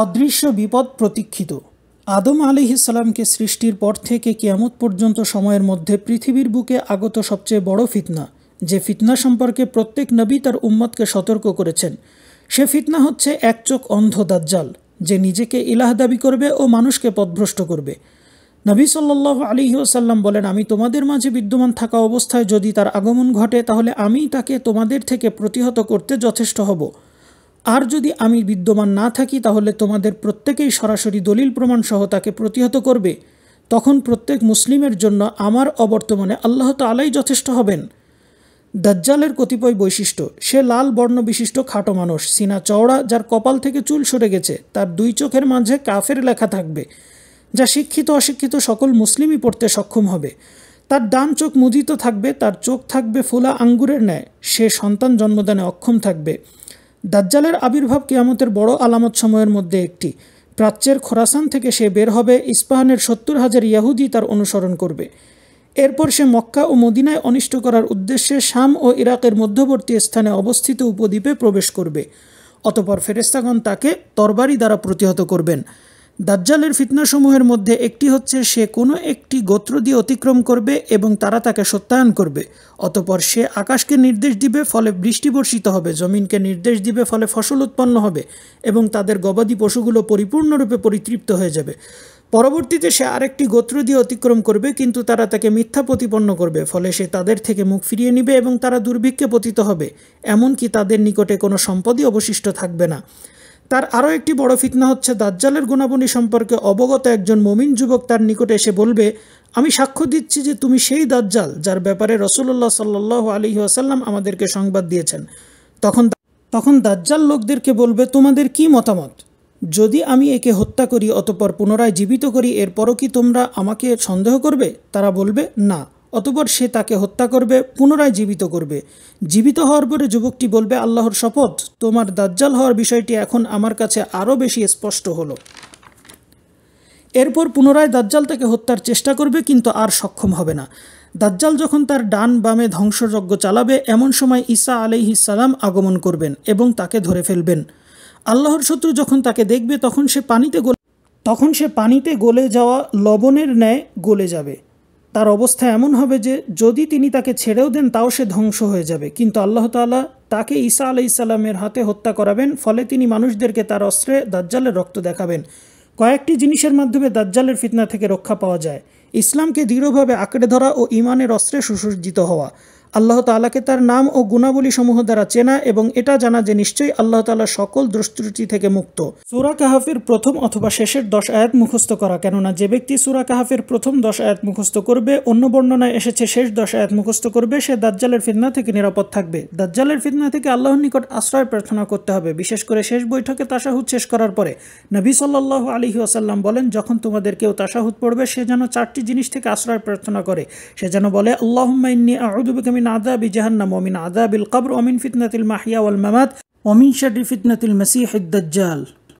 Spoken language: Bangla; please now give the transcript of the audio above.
অদৃশ্য বিপদ প্রতীক্ষিত আদম আলিহিসাল্লামকে সৃষ্টির পর থেকে কিয়ামত পর্যন্ত সময়ের মধ্যে পৃথিবীর বুকে আগত সবচেয়ে বড় ফিতনা যে ফিতনা সম্পর্কে প্রত্যেক নবী তার উম্মতকে সতর্ক করেছেন সে ফিতনা হচ্ছে এক চোখ অন্ধ দাজ্জাল যে নিজেকে ইলাহ দাবি করবে ও মানুষকে পথভ্রষ্ট করবে নবী সাল্লাহ আলিহাসাল্লাম বলেন আমি তোমাদের মাঝে বিদ্যমান থাকা অবস্থায় যদি তার আগমন ঘটে তাহলে আমি তাকে তোমাদের থেকে প্রতিহত করতে যথেষ্ট হব আর যদি আমি বিদ্যমান না থাকি তাহলে তোমাদের প্রত্যেকেই সরাসরি দলিল প্রমাণসহ তাকে প্রতিহত করবে তখন প্রত্যেক মুসলিমের জন্য আমার অবর্তমানে আল্লাহ তালাই যথেষ্ট হবেন দাজ্জালের কতিপয় বৈশিষ্ট্য সে লাল বর্ণ বিশিষ্ট খাটো মানুষ সিনা চওড়া যার কপাল থেকে চুল সরে গেছে তার দুই চোখের মাঝে কাফের লেখা থাকবে যা শিক্ষিত অশিক্ষিত সকল মুসলিমই পড়তে সক্ষম হবে তার ডান চোখ মুদিত থাকবে তার চোখ থাকবে ফোলা আঙ্গুরের ন্যায় সে সন্তান জন্মদানে অক্ষম থাকবে দাজ্জালের আবির্ভাব কিয়ামতের বড় আলামত সময়ের মধ্যে একটি প্রাচ্যের খোরাসান থেকে সে বের হবে ইস্পাহানের সত্তর হাজার ইয়াহুদি তার অনুসরণ করবে এরপর সে মক্কা ও মদিনায় অনিষ্ট করার উদ্দেশ্যে শাম ও ইরাকের মধ্যবর্তী স্থানে অবস্থিত উপদ্বীপে প্রবেশ করবে অতপর ফেরেস্তাগণ তাকে তরবারি দ্বারা প্রতিহত করবেন দাজ্জালের ফিতনাসমূহের মধ্যে একটি হচ্ছে সে কোনো একটি গোত্র দিয়ে অতিক্রম করবে এবং তারা তাকে সত্যায়ন করবে অতপর সে আকাশকে নির্দেশ দিবে ফলে বৃষ্টি বর্ষিত হবে জমিনকে নির্দেশ দিবে ফলে ফসল উৎপন্ন হবে এবং তাদের গবাদি পশুগুলো পরিপূর্ণরূপে পরিতৃপ্ত হয়ে যাবে পরবর্তীতে সে আরেকটি গোত্র দিয়ে অতিক্রম করবে কিন্তু তারা তাকে মিথ্যা প্রতিপন্ন করবে ফলে সে তাদের থেকে মুখ ফিরিয়ে নিবে এবং তারা দুর্ভিক্ষে পতিত হবে এমনকি তাদের নিকটে কোনো সম্পদই অবশিষ্ট থাকবে না তার আরও একটি বড় ফিতনা হচ্ছে দাজ্জালের গুণাবলী সম্পর্কে অবগত একজন মমিন যুবক তার নিকটে এসে বলবে আমি সাক্ষ্য দিচ্ছি যে তুমি সেই দাজ্জাল যার ব্যাপারে রসুল্লাহ সাল্লাহ আলী আসাল্লাম আমাদেরকে সংবাদ দিয়েছেন তখন তখন দাজ্জাল লোকদেরকে বলবে তোমাদের কি মতামত যদি আমি একে হত্যা করি অতপর পুনরায় জীবিত করি এরপরও কি তোমরা আমাকে সন্দেহ করবে তারা বলবে না অতপর সে তাকে হত্যা করবে পুনরায় জীবিত করবে জীবিত হওয়ার পরে যুবকটি বলবে আল্লাহর শপথ তোমার দাজ্জাল হওয়ার বিষয়টি এখন আমার কাছে আরও বেশি স্পষ্ট হলো এরপর পুনরায় দাজ্জাল তাকে হত্যার চেষ্টা করবে কিন্তু আর সক্ষম হবে না দাজ্জাল যখন তার ডান বামে ধ্বংসযজ্ঞ চালাবে এমন সময় ঈসা সালাম আগমন করবেন এবং তাকে ধরে ফেলবেন আল্লাহর শত্রু যখন তাকে দেখবে তখন সে পানিতে গলে তখন সে পানিতে গলে যাওয়া লবণের ন্যায় গলে যাবে তার অবস্থা এমন হবে যে যদি তিনি তাকে ছেড়েও দেন তাও সে ধ্বংস হয়ে যাবে কিন্তু আল্লাহ তালা তাকে ঈসা আলাই ইসাল্লামের হাতে হত্যা করাবেন ফলে তিনি মানুষদেরকে তার অস্ত্রে দাজ্জালের রক্ত দেখাবেন কয়েকটি জিনিসের মাধ্যমে দাজ্জালের ফিতনা থেকে রক্ষা পাওয়া যায় ইসলামকে দৃঢ়ভাবে আঁকড়ে ধরা ও ইমানের অস্ত্রে সুসজ্জিত হওয়া আল্লাহ তালাকে তার নাম ও গুণাবলী সমূহ দ্বারা চেনা এবং এটা জানা যে নিশ্চয়ই আল্লাহ তালা সকল দ্রুষ্টি থেকে মুক্ত সুরা কাহাফের প্রথম অথবা শেষের দশ আয়াত মুখস্থ করা কেননা যে ব্যক্তি সুরা কাহাফের প্রথম দশ আয়াত মুখস্থ করবে অন্য বর্ণনায় এসেছে শেষ দশ আয়াত মুখস্থ করবে সে দাজ্জালের ফিতনা থেকে নিরাপদ থাকবে দাজ্জালের ফিতনা থেকে আল্লাহর নিকট আশ্রয় প্রার্থনা করতে হবে বিশেষ করে শেষ বৈঠকে তাসাহুদ শেষ করার পরে নবী সাল্লাহ আলহি আসাল্লাম বলেন যখন তোমাদের কেউ তাসাহুদ পড়বে সে যেন চারটি জিনিস থেকে আশ্রয় প্রার্থনা করে সে যেন বলে আল্লাহ আউদুবিকামিন من عذاب جهنم ومن عذاب القبر ومن فتنة المحيا والممات ومن شر فتنة المسيح الدجال